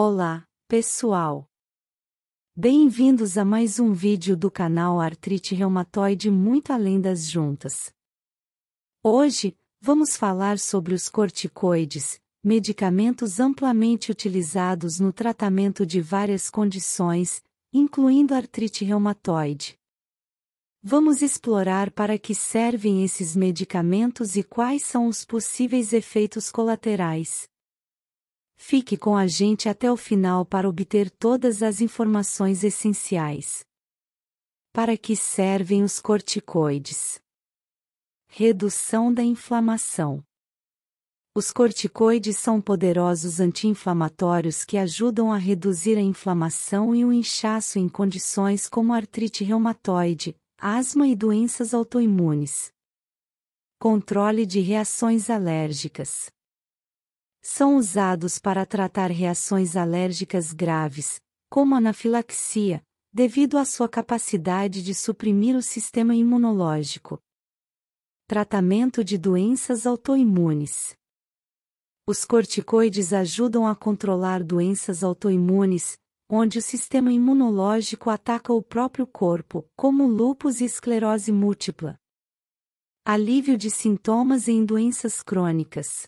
Olá, pessoal! Bem-vindos a mais um vídeo do canal Artrite Reumatoide Muito Além das Juntas. Hoje, vamos falar sobre os corticoides, medicamentos amplamente utilizados no tratamento de várias condições, incluindo artrite reumatoide. Vamos explorar para que servem esses medicamentos e quais são os possíveis efeitos colaterais. Fique com a gente até o final para obter todas as informações essenciais. Para que servem os corticoides? Redução da inflamação. Os corticoides são poderosos anti-inflamatórios que ajudam a reduzir a inflamação e o inchaço em condições como artrite reumatoide, asma e doenças autoimunes. Controle de reações alérgicas são usados para tratar reações alérgicas graves, como anafilaxia, devido à sua capacidade de suprimir o sistema imunológico. Tratamento de doenças autoimunes. Os corticoides ajudam a controlar doenças autoimunes, onde o sistema imunológico ataca o próprio corpo, como lúpus e esclerose múltipla. Alívio de sintomas em doenças crônicas.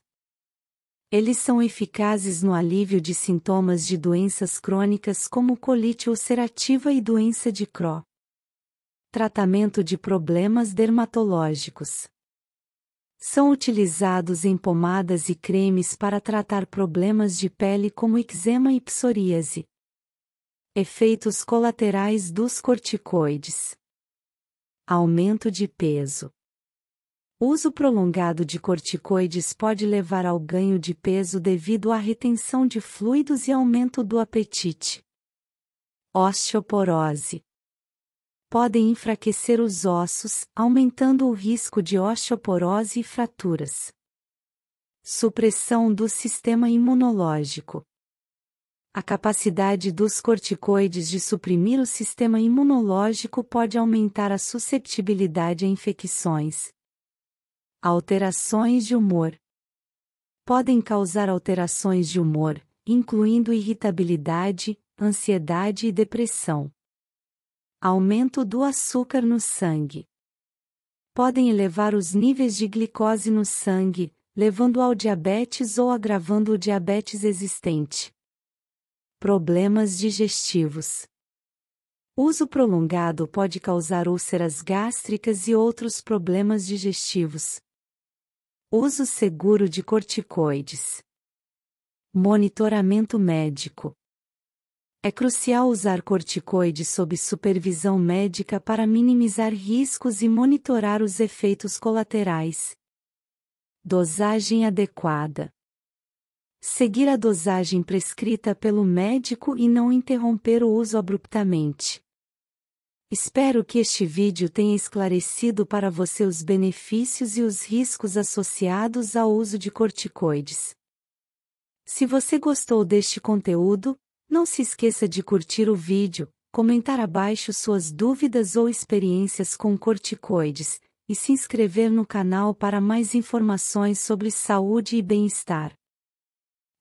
Eles são eficazes no alívio de sintomas de doenças crônicas como colite ulcerativa e doença de Crohn. Tratamento de problemas dermatológicos. São utilizados em pomadas e cremes para tratar problemas de pele como eczema e psoríase. Efeitos colaterais dos corticoides: aumento de peso, Uso prolongado de corticoides pode levar ao ganho de peso devido à retenção de fluidos e aumento do apetite. Osteoporose. Podem enfraquecer os ossos, aumentando o risco de osteoporose e fraturas. Supressão do sistema imunológico. A capacidade dos corticoides de suprimir o sistema imunológico pode aumentar a susceptibilidade a infecções, Alterações de humor podem causar alterações de humor, incluindo irritabilidade, ansiedade e depressão. Aumento do açúcar no sangue podem elevar os níveis de glicose no sangue, levando ao diabetes ou agravando o diabetes existente. Problemas digestivos. Uso prolongado pode causar úlceras gástricas e outros problemas digestivos, Uso seguro de corticoides. Monitoramento médico. É crucial usar corticoides sob supervisão médica para minimizar riscos e monitorar os efeitos colaterais. Dosagem adequada. Seguir a dosagem prescrita pelo médico e não interromper o uso abruptamente. Espero que este vídeo tenha esclarecido para você os benefícios e os riscos associados ao uso de corticoides. Se você gostou deste conteúdo, não se esqueça de curtir o vídeo, comentar abaixo suas dúvidas ou experiências com corticoides e se inscrever no canal para mais informações sobre saúde e bem-estar.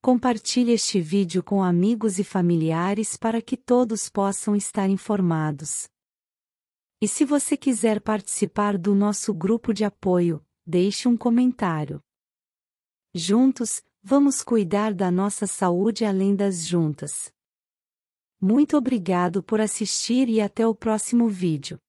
Compartilhe este vídeo com amigos e familiares para que todos possam estar informados. E se você quiser participar do nosso grupo de apoio, deixe um comentário. Juntos, vamos cuidar da nossa saúde além das juntas. Muito obrigado por assistir e até o próximo vídeo.